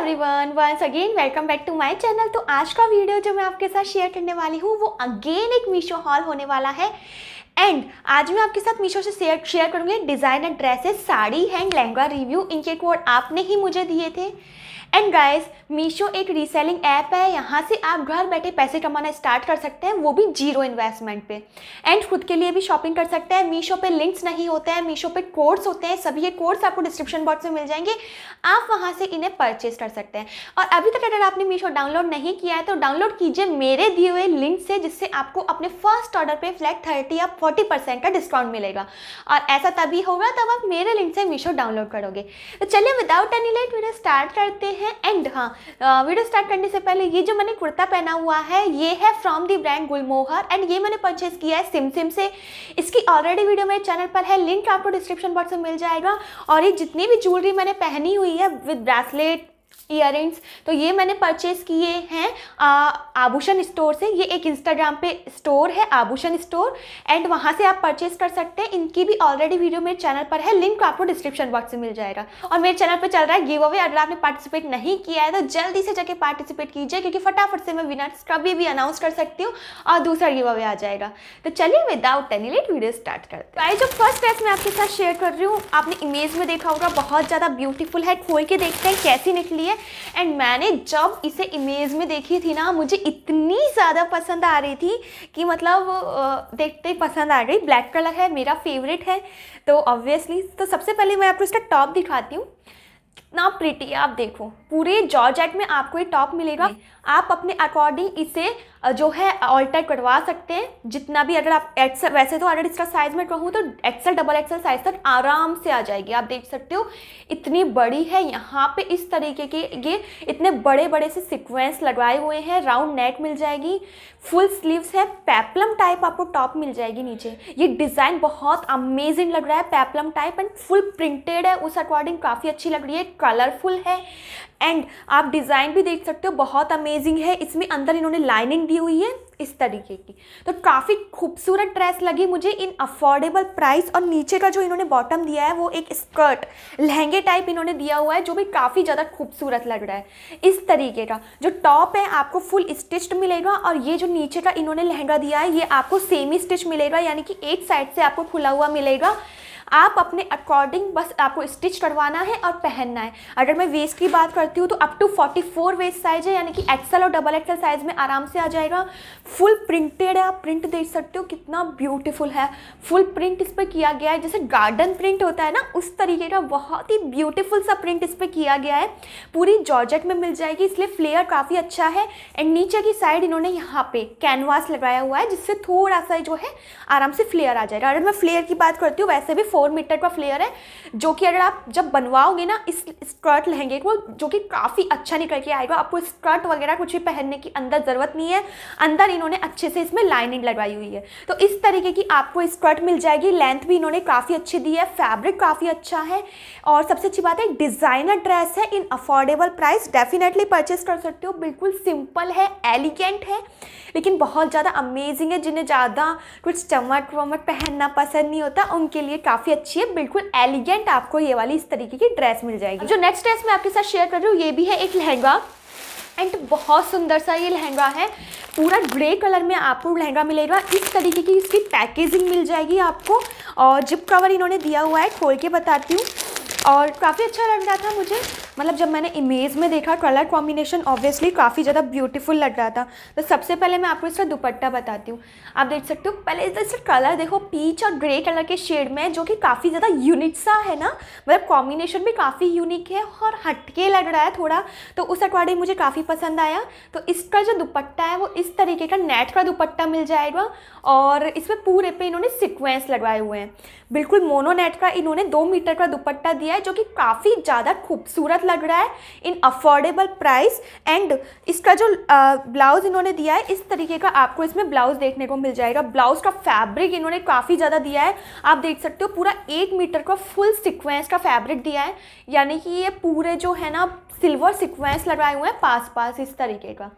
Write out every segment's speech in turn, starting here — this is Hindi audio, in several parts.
Everyone once again welcome back to my channel तो आज का वीडियो जो मैं आपके साथ शेयर करने वाली हूँ वो अगेन एक मीशो हॉल होने वाला है एंड आज मैं आपके साथ मीशो से शेयर शेयर करूँगी designer dresses sari hand lehenga review इनके कोड आपने ही मुझे दिए थे एंड गाइस मीशो एक रीसेलिंग ऐप है यहाँ से आप घर बैठे पैसे कमाना स्टार्ट कर सकते हैं वो भी जीरो इन्वेस्टमेंट पे एंड खुद के लिए भी शॉपिंग कर सकते हैं मीशो पे लिंक्स नहीं होते हैं मीशो पे कोर्स होते हैं सभी ये कोर्स आपको डिस्क्रिप्शन बॉक्स में मिल जाएंगे आप वहाँ से इन्हें परचेज कर सकते हैं और अभी तक अगर आपने मीशो डाउनलोड नहीं किया है तो डाउनलोड कीजिए मेरे दिए हुए लिंक से जिससे आपको अपने फर्स्ट ऑर्डर पर फ्लैट थर्टी या फोर्टी परसेंट का डिस्काउंट मिलेगा और ऐसा तभी होगा तब आप मेरे लिंक से मीशो डाउनलोड करोगे तो चलिए without any late video start करते हैं हैं एंड हाँ वीडियो स्टार्ट करने से पहले ये जो मैंने कुर्ता पहना हुआ है ये है from the brand Gulmohar and ये मैंने परचेस किया है सिम सिम से इसकी ऑलरेडी वीडियो मेरे चैनल पर है लिंक आपको डिस्क्रिप्शन बॉक्स में मिल जाएगा और ये जितनी भी ज्वेलरी मैंने पहनी हुई है विद ब्रेसलेट ईयर तो ये मैंने परचेज़ किए हैं आभूषण स्टोर से ये एक इंस्टाग्राम पे स्टोर है आभूषण स्टोर एंड वहाँ से आप परचेज़ कर सकते हैं इनकी भी ऑलरेडी वीडियो मेरे चैनल पर है लिंक आपको डिस्क्रिप्शन बॉक्स में मिल जाएगा और मेरे चैनल पर चल रहा है गिव अवे अगर आपने पार्टिसिपेट नहीं किया है तो जल्दी से जाके पार्टिसिपेट कीजिए क्योंकि फटाफट से मैं विनर्स कभी भी अनाउंस कर सकती हूँ और दूसरा गिव अवे आ जाएगा तो चलिए without any late video start करते हैं जो फर्स्ट ड्रेस मैं आपके साथ शेयर कर रही हूँ आपने इमेज में देखा होगा बहुत ज़्यादा ब्यूटीफुल है खोल के देखते हैं कैसी निकली है एंड मैंने जब इसे इमेज में देखी थी ना मुझे इतनी ज़्यादा पसंद आ रही थी कि मतलब देखते ही पसंद आ गई ब्लैक कलर है मेरा फेवरेट है तो ऑब्वियसली तो सबसे पहले मैं आपको इसका टॉप दिखाती हूँ कितना प्रिटी है आप देखो पूरे जॉर्जेट में आपको ये टॉप मिलेगा आप अपने अकॉर्डिंग इसे जो है ऑल्टर करवा सकते हैं जितना भी अगर आप एक्सल वैसे तो अगर इसका साइज में कहूँ तो एक्सल डबल एक्सल साइज तक आराम से आ जाएगी आप देख सकते हो इतनी बड़ी है यहाँ पे इस तरीके के ये इतने बड़े बड़े से सिक्वेंस लगवाए हुए हैं राउंड नेक मिल जाएगी फुल स्लीवस है पैपलम टाइप आपको टॉप मिल जाएगी नीचे ये डिज़ाइन बहुत अमेजिंग लग रहा है peplum type and full printed है उस अकॉर्डिंग काफ़ी अच्छी लग रही है ये कलरफुल है एंड आप डिज़ाइन भी देख सकते हो बहुत अमेजिंग है इसमें अंदर इन्होंने लाइनिंग दी हुई है इस तरीके की तो काफ़ी खूबसूरत ड्रेस लगी मुझे इन अफोर्डेबल प्राइस और नीचे का जो इन्होंने बॉटम दिया है वो एक स्कर्ट लहंगे टाइप इन्होंने दिया हुआ है जो भी काफ़ी ज़्यादा खूबसूरत लग रहा है इस तरीके का जो टॉप है आपको फुल स्टिच्ड मिलेगा और ये जो नीचे का इन्होंने लहंगा दिया है ये आपको सेमी स्टिच मिलेगा यानी कि एक साइड से आपको खुला हुआ मिलेगा आप अपने अकॉर्डिंग बस आपको स्टिच करवाना है और पहनना है अगर मैं वेस्ट की बात करती हूँ तो up to forty four waist size है यानी कि एक्सल और डबल एक्सल साइज में आराम से आ जाएगा फुल प्रिंटेड है आप प्रिंट देख सकते हो कितना ब्यूटीफुल है फुल प्रिंट इस पर किया गया है जैसे गार्डन प्रिंट होता है ना उस तरीके का बहुत ही ब्यूटीफुल सा प्रिंट इस पर किया गया है पूरी जॉर्जेट में मिल जाएगी इसलिए फ्लेयर काफ़ी अच्छा है एंड नीचे की साइड इन्होंने यहाँ पे कैनवास लगाया हुआ है जिससे थोड़ा सा जो है आराम से फ्लेयर आ जाएगा अगर मैं फ्लेयर की बात करती हूँ वैसे भी फोर मीटर का फ्लेयर है जो कि अगर आप जब बनवाओगे ना इस स्कर्ट लहंगे को जो कि काफ़ी अच्छा निकल के आएगा आपको स्कर्ट वगैरह कुछ भी पहनने की अंदर ज़रूरत नहीं है अंदर इन्होंने अच्छे से इसमें लाइनिंग लगवाई हुई है तो इस तरीके की आपको स्कर्ट मिल जाएगी लेंथ भी इन्होंने काफ़ी अच्छी दी है फैब्रिक काफ़ी अच्छा है और सबसे अच्छी बात है डिज़ाइनर ड्रेस है in affordable price definitely purchase कर सकते हो बिल्कुल सिंपल है एलिगेंट है लेकिन बहुत ज़्यादा अमेजिंग है जिन्हें ज़्यादा कुछ चमक वमक पहनना पसंद नहीं होता उनके लिए काफ़ी काफ़ी अच्छी है बिल्कुल एलिगेंट आपको ये वाली इस तरीके की ड्रेस मिल जाएगी जो नेक्स्ट ड्रेस मैं आपके साथ शेयर कर रही हूँ ये भी है एक लहंगा एंड बहुत सुंदर सा ये लहंगा है पूरा ग्रे कलर में आपको लहंगा मिलेगा इस तरीके की इसकी पैकेजिंग मिल जाएगी आपको और जिप कवर इन्होंने दिया हुआ है खोल के बताती हूँ और काफ़ी अच्छा लग रहा था मुझे मतलब जब मैंने इमेज में देखा कलर कॉम्बिनेशन ऑब्वियसली काफ़ी ज़्यादा ब्यूटीफुल लग रहा था तो सबसे पहले मैं आपको इसका दुपट्टा बताती हूँ आप देख सकते हो पहले इसका इसका कलर देखो पीच और ग्रे कलर के शेड में जो कि काफ़ी ज़्यादा यूनिक सा है ना मतलब कॉम्बिनेशन भी काफ़ी यूनिक है और हटके लग रहा है थोड़ा तो उस अकॉर्डिंग मुझे काफ़ी पसंद आया तो इसका जो दुपट्टा है वो इस तरीके का नेट का दुपट्टा मिल जाएगा और इसमें पूरे पे इन्होंने सिक्वेंस लगवाए हुए हैं बिल्कुल मोनो नेट का इन्होंने दो मीटर का दुपट्टा दिया दिया है जो कि काफ़ी ज़्यादा खूबसूरत लग रहा है इन अफोर्डेबल प्राइस एंड इसका जो ब्लाउज़ इन्होंने दिया है इस तरीके का आपको इसमें ब्लाउज़ देखने को मिल जाएगा ब्लाउज़ का फैब्रिक इन्होंने काफ़ी ज़्यादा दिया है आप देख सकते हो पूरा एक मीटर का फुल सिक्वेंस का फैब्रिक दिया है यानी कि ये पूरे जो है ना सिल्वर सिक्वेंस लगाए हुए हैं पास पास इस तरीके का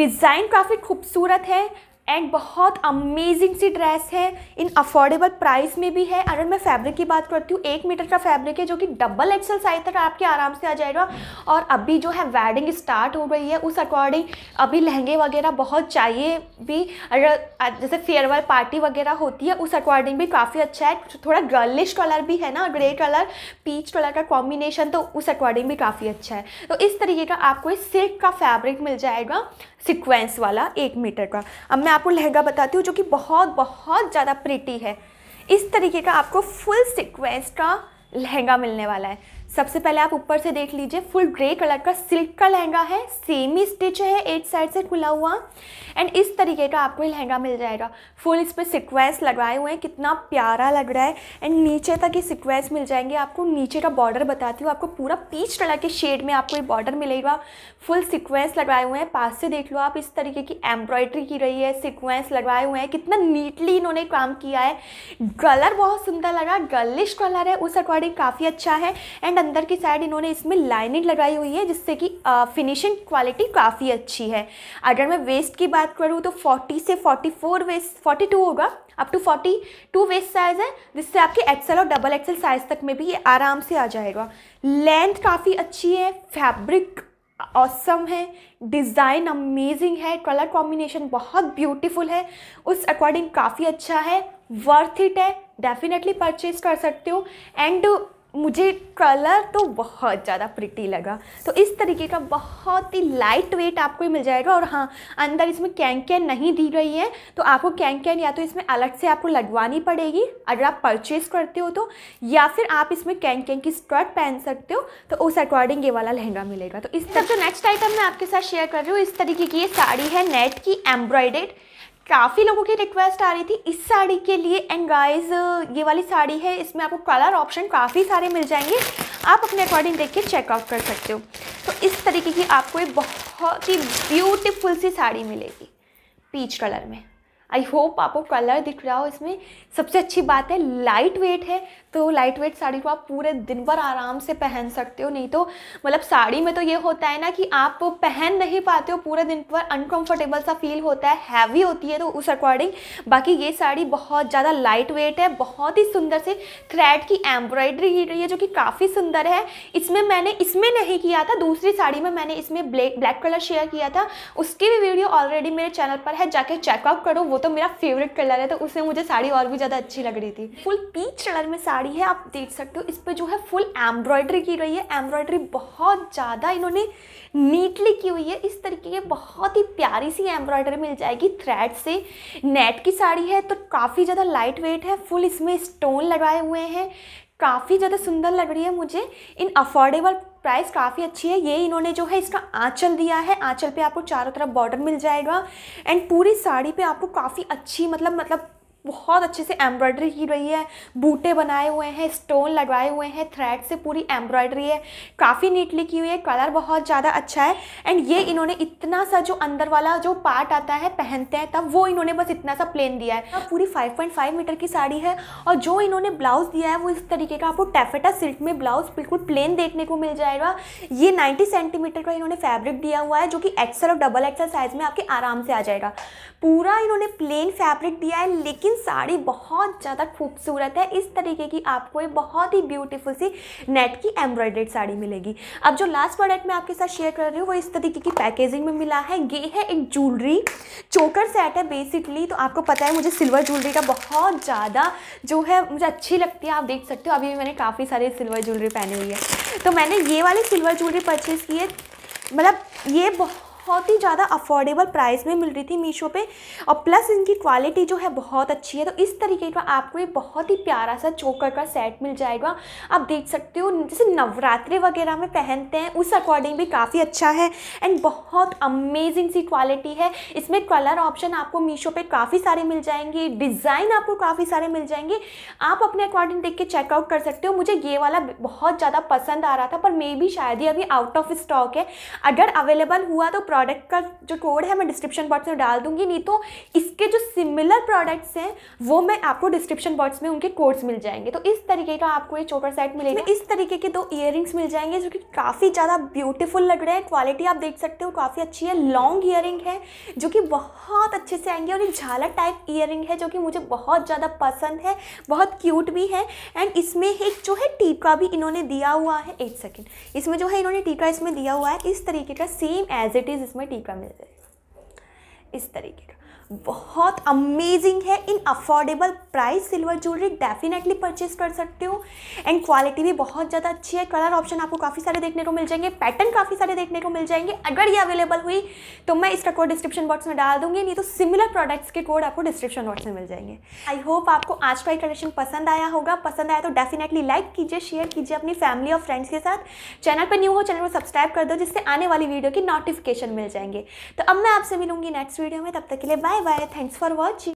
डिज़ाइन काफ़ी खूबसूरत है एंड बहुत अमेजिंग सी ड्रेस है इन अफोर्डेबल प्राइस में भी है अगर मैं फैब्रिक की बात करती हूँ एक मीटर का फैब्रिक है जो कि डबल एक्सल साइज तक आपके आराम से आ जाएगा और अभी जो है वेडिंग स्टार्ट हो रही है उस अकॉर्डिंग अभी लहंगे वगैरह बहुत चाहिए भी अगर जैसे फेयरवेल पार्टी वगैरह होती है उस अकॉर्डिंग भी काफ़ी अच्छा है थोड़ा गर्लिश कलर भी है ना ग्रे कलर पीच कलर का कॉम्बिनेशन तो उस अकॉर्डिंग भी काफ़ी अच्छा है तो इस तरीके का आपको सिल्क का फैब्रिक मिल जाएगा सिक्वेंस वाला एक मीटर का अब मैं आपको लहंगा बताती हूँ जो कि बहुत बहुत ज़्यादा प्रिटी है इस तरीके का आपको फुल सिक्वेंस का लहंगा मिलने वाला है सबसे पहले आप ऊपर से देख लीजिए फुल ग्रे कलर का सिल्क का लहंगा है सेम ही स्टिच है एट साइड से खुला हुआ एंड इस तरीके का आपको लहंगा मिल जाएगा फुल इस पर सिक्वेंस लगाए हुए हैं कितना प्यारा लग रहा है एंड नीचे तक ये सिक्वेंस मिल जाएंगे आपको नीचे का बॉर्डर बताती हूँ आपको पूरा पीच कलर के शेड में आपको ये बॉर्डर मिलेगा फुल सिक्वेंस लगाए हुए हैं पास से देख लो आप इस तरीके की एम्ब्रॉयड्री की रही है सिक्वेंस लगाए हुए हैं कितना नीटली इन्होंने काम किया है कलर बहुत सुंदर लगा गर्लिश कलर है उस अकॉर्डिंग काफ़ी अच्छा है एंड एंड अंदर की साइड इन्होंने इसमें लाइनिंग लगाई हुई है जिससे कि फिनिशिंग क्वालिटी काफ़ी अच्छी है अगर मैं वेस्ट की बात करूँ तो 40 से 44 वेस्ट 42 होगा अप टू 42 वेस्ट साइज़ है जिससे आपके एक्सेल और डबल एक्सेल साइज़ तक में भी ये आराम से आ जाएगा लेंथ काफ़ी अच्छी है फैब्रिक ऑसम है डिज़ाइन अमेजिंग है कलर कॉम्बिनेशन बहुत ब्यूटीफुल है उस अकॉर्डिंग काफ़ी अच्छा है वर्थ इट है डेफिनेटली परचेज कर सकते हो एंड मुझे कलर तो बहुत ज़्यादा प्रिटी लगा तो इस तरीके का बहुत ही लाइट वेट आपको मिल जाएगा और हाँ अंदर इसमें कैंकैन नहीं दी गई है तो आपको कैंकैन कैन या तो इसमें अलग से आपको लगवानी पड़ेगी अगर आप परचेज़ करते हो तो या फिर आप इसमें कैंकैन की स्कर्ट पहन सकते हो तो उस अकॉर्डिंग ये वाला लहंगा मिलेगा तो इस तरह से नेक्स्ट आइटम मैं आपके साथ शेयर कर रही हूँ इस तरीके की ये साड़ी है नेट की एम्ब्रॉयडेड काफ़ी लोगों की रिक्वेस्ट आ रही थी इस साड़ी के लिए एंड गाइस ये वाली साड़ी है इसमें आपको कलर ऑप्शन काफ़ी सारे मिल जाएंगे आप अपने अकॉर्डिंग देख के चेकआउट कर सकते हो तो इस तरीके की आपको एक बहुत ही ब्यूटीफुल सी साड़ी मिलेगी पीच कलर में आई होप आपको कलर दिख रहा हो इसमें सबसे अच्छी बात है लाइट वेट है तो लाइट वेट साड़ी को आप पूरे दिन भर आराम से पहन सकते हो नहीं तो मतलब साड़ी में तो ये होता है ना कि आप पहन नहीं पाते हो पूरे दिन भर अनकम्फर्टेबल सा फील होता है हैवी होती है तो उस अकॉर्डिंग बाकी ये साड़ी बहुत ज़्यादा लाइट वेट है बहुत ही सुंदर से थ्रेड की एम्ब्रॉयडरी की रही है जो कि काफ़ी सुंदर है इसमें मैंने इसमें नहीं किया था दूसरी साड़ी में मैंने इसमें ब्लैक ब्लैक कलर शेयर किया था उसकी भी वीडियो ऑलरेडी मेरे चैनल पर है जाके चेकअप करो वो तो मेरा फेवरेट कलर है तो उसमें मुझे साड़ी और भी ज़्यादा अच्छी लग रही थी फुल पीच कलर में साड़ी साड़ी है आप देख सकते हो इस पर जो है फुल एम्ब्रॉयडरी की रही है एम्ब्रॉयडरी बहुत ज़्यादा इन्होंने नीटली की हुई है इस तरीके की बहुत ही प्यारी सी एम्ब्रॉयडरी मिल जाएगी थ्रेड से नेट की साड़ी है तो काफ़ी ज़्यादा लाइट वेट है फुल इसमें स्टोन लगाए हुए हैं काफ़ी ज़्यादा सुंदर लग रही है मुझे इन अफोर्डेबल प्राइस काफ़ी अच्छी है ये इन्होंने जो है इसका आंचल दिया है आंचल पे आपको चारों तरफ बॉर्डर मिल जाएगा एंड पूरी साड़ी पे आपको काफ़ी अच्छी मतलब मतलब बहुत अच्छे से एम्ब्रॉयडरी की रही है बूटे बनाए हुए हैं स्टोन लगवाए हुए हैं थ्रेड से पूरी एम्ब्रॉयडरी है काफ़ी नीटली की हुई है कलर बहुत ज़्यादा अच्छा है एंड ये इन्होंने इतना सा जो अंदर वाला जो पार्ट आता है पहनते हैं तब वो इन्होंने बस इतना सा प्लेन दिया है पूरी 5.5 मीटर की साड़ी है और जो इन्होंने ब्लाउज़ दिया है वो इस तरीके का आपको टेफेटा सिल्क में ब्लाउज़ बिल्कुल प्लेन देखने को मिल जाएगा ये नाइन्टी सेंटीमीटर का इन्होंने फैब्रिक दिया हुआ है जो कि एक्सल और डबल एक्सल साइज़ में आपके आराम से आ जाएगा पूरा इन्होंने प्लेन फैब्रिक दिया है लेकिन साड़ी बहुत ज़्यादा खूबसूरत है इस तरीके की आपको ये बहुत ही ब्यूटीफुल सी नेट की एम्ब्रॉयडेड साड़ी मिलेगी अब जो लास्ट प्रोडक्ट मैं आपके साथ शेयर कर रही हूँ वो इस तरीके की पैकेजिंग में मिला है ये है एक ज्वेलरी चोकर सेट है बेसिकली तो आपको पता है मुझे सिल्वर ज्वेलरी का बहुत ज़्यादा जो है मुझे अच्छी लगती है आप देख सकते हो अभी भी मैंने काफ़ी सारे सिल्वर ज्वेलरी पहनी हुई है तो मैंने ये वाली सिल्वर ज्वेलरी परचेज़ की है मतलब ये बहुत बहुत ही ज़्यादा अफोर्डेबल प्राइस में मिल रही थी मीशो पे और प्लस इनकी क्वालिटी जो है बहुत अच्छी है तो इस तरीके का आपको एक बहुत ही प्यारा सा चोकर का सेट मिल जाएगा आप देख सकते हो जैसे नवरात्रि वगैरह में पहनते हैं उस अकॉर्डिंग भी काफ़ी अच्छा है एंड बहुत अमेजिंग सी क्वालिटी है इसमें कलर ऑप्शन आपको मीशो पर काफ़ी सारे मिल जाएंगे डिज़ाइन आपको काफ़ी सारे मिल जाएंगे आप अपने अकॉर्डिंग देख के चेकआउट कर सकते हो मुझे ये वाला बहुत ज़्यादा पसंद आ रहा था पर मे भी शायद ही अभी आउट ऑफ स्टॉक है अगर अवेलेबल हुआ तो प्रोडक्ट का जो कोड है मैं डिस्क्रिप्शन बॉक्स में डाल दूंगी नहीं तो इसके जो सिमिलर प्रोडक्ट्स हैं वो मैं आपको डिस्क्रिप्शन बॉक्स में उनके कोड्स मिल जाएंगे तो इस तरीके का आपको ये चोपर सेट मिलेगा इस तरीके के दो इयर मिल जाएंगे जो कि काफ़ी ज़्यादा ब्यूटीफुल लग रहे हैं क्वालिटी आप देख सकते हो काफ़ी अच्छी है लॉन्ग इयर है जो कि बहुत अच्छे से आएंगे और एक झाला टाइप इयर है जो कि मुझे बहुत ज़्यादा पसंद है बहुत क्यूट भी है एंड इसमें एक जो है टीका भी इन्होंने दिया हुआ है एक सेकेंड इसमें जो है इन्होंने टीका इसमें दिया हुआ है इस तरीके का सेम एज इट इज़ जिसमें टीका मिल जाएगा इस तरीके का बहुत अमेजिंग है in affordable price silver jewellery definitely purchase कर सकते हो एंड क्वालिटी भी बहुत ज़्यादा अच्छी है कलर ऑप्शन आपको काफ़ी सारे देखने को मिल जाएंगे पैटर्न काफ़ी सारे देखने को मिल जाएंगे अगर ये अवेलेबल हुई तो मैं इसका कोड डिस्क्रिप्शन बॉक्स में डाल दूंगी नहीं तो सिमिलर प्रोडक्ट्स के कोड आपको डिस्क्रिप्शन बॉक्स में मिल जाएंगे आई होप आपको आज का कलेक्शन पसंद आया होगा पसंद आया तो डेफिनेटली लाइक कीजिए शेयर कीजिए अपनी फैमिली और फ्रेंड्स के साथ चैनल पर न्यू हो चैनल को सब्सक्राइब कर दो जिससे आने वाली वीडियो की नोटिफिकेशन मिल जाएंगे तो अब मैं आपसे मिलूंगी नेक्स्ट वीडियो में तब तक के लिए bye Bye bye. Thanks for watching.